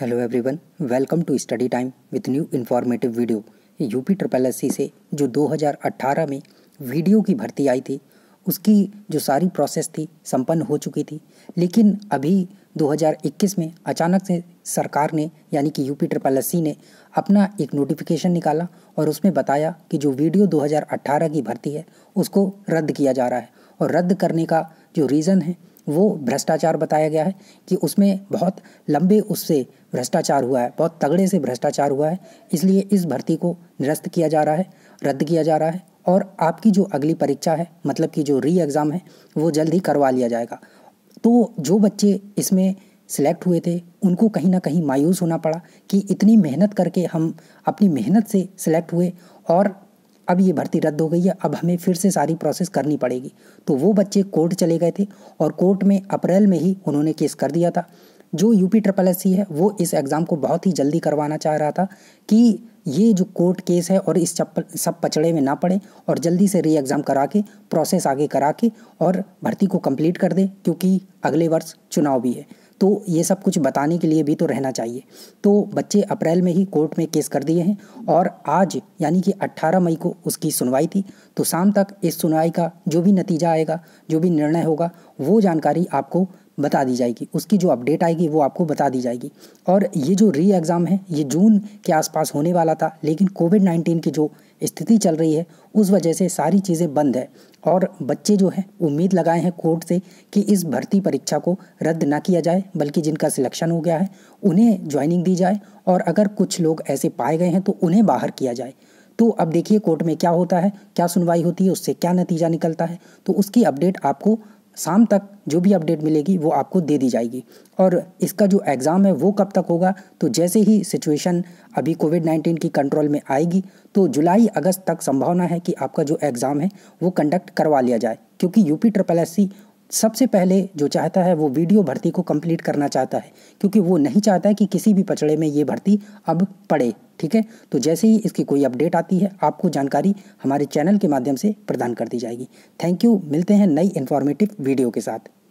hello everyone welcome to study time with new informative video UP triple S से जो 2018 में video की भर्ती आई थी उसकी जो सारी प्रोसेस थी संपन्न हो चुकी थी लेकिन अभी 2021 में अचानक से सरकार ने यानी कि यूपी ट्रिपल एस ने अपना एक नोटिफिकेशन निकाला और उसमें बताया कि जो वीडियो 2018 की भर्ती है उसको रद्द किया जा रहा है और रद्द करने का जो रीज़न है वो भ्रष्टाचार बताया गया है कि उसमें बहुत लंबे उससे भ्रष्टाचार हुआ है बहुत तगड़े से भ्रष्टाचार हुआ है इसलिए इस भर्ती को निरस्त किया जा रहा है रद्द किया जा रहा है और आपकी जो अगली परीक्षा है मतलब कि जो री एग्ज़ाम है वो जल्द ही करवा लिया जाएगा तो जो बच्चे इसमें सिलेक्ट हुए थे उनको कहीं ना कहीं मायूस होना पड़ा कि इतनी मेहनत करके हम अपनी मेहनत से सिलेक्ट हुए और अब ये भर्ती रद्द हो गई है अब हमें फिर से सारी प्रोसेस करनी पड़ेगी तो वो बच्चे कोर्ट चले गए थे और कोर्ट में अप्रैल में ही उन्होंने केस कर दिया था जो यूपी ट्रिपल एस है वो इस एग्ज़ाम को बहुत ही जल्दी करवाना चाह रहा था कि ये जो कोर्ट केस है और इस चप्पल सब पचड़े में ना पड़े और जल्दी से री एग्ज़ाम करा के प्रोसेस आगे करा के और भर्ती को कंप्लीट कर दें क्योंकि अगले वर्ष चुनाव भी है तो ये सब कुछ बताने के लिए भी तो रहना चाहिए तो बच्चे अप्रैल में ही कोर्ट में केस कर दिए हैं और आज यानी कि 18 मई को उसकी सुनवाई थी तो शाम तक इस सुनवाई का जो भी नतीजा आएगा जो भी निर्णय होगा वो जानकारी आपको बता दी जाएगी उसकी जो अपडेट आएगी वो आपको बता दी जाएगी और ये जो री एग्ज़ाम है ये जून के आसपास होने वाला था लेकिन कोविड नाइन्टीन के जो स्थिति चल रही है उस वजह से सारी चीज़ें बंद है और बच्चे जो हैं उम्मीद लगाए हैं कोर्ट से कि इस भर्ती परीक्षा को रद्द ना किया जाए बल्कि जिनका सिलेक्शन हो गया है उन्हें ज्वाइनिंग दी जाए और अगर कुछ लोग ऐसे पाए गए हैं तो उन्हें बाहर किया जाए तो अब देखिए कोर्ट में क्या होता है क्या सुनवाई होती है उससे क्या नतीजा निकलता है तो उसकी अपडेट आपको शाम तक जो भी अपडेट मिलेगी वो आपको दे दी जाएगी और इसका जो एग्ज़ाम है वो कब तक होगा तो जैसे ही सिचुएशन अभी कोविड नाइन्टीन की कंट्रोल में आएगी तो जुलाई अगस्त तक संभावना है कि आपका जो एग्ज़ाम है वो कंडक्ट करवा लिया जाए क्योंकि यूपी ट्रिपल एस सी सबसे पहले जो चाहता है वो वीडियो भर्ती को कंप्लीट करना चाहता है क्योंकि वो नहीं चाहता है कि किसी भी पचड़े में ये भर्ती अब पड़े ठीक है तो जैसे ही इसकी कोई अपडेट आती है आपको जानकारी हमारे चैनल के माध्यम से प्रदान कर दी जाएगी थैंक यू मिलते हैं नई इन्फॉर्मेटिव वीडियो के साथ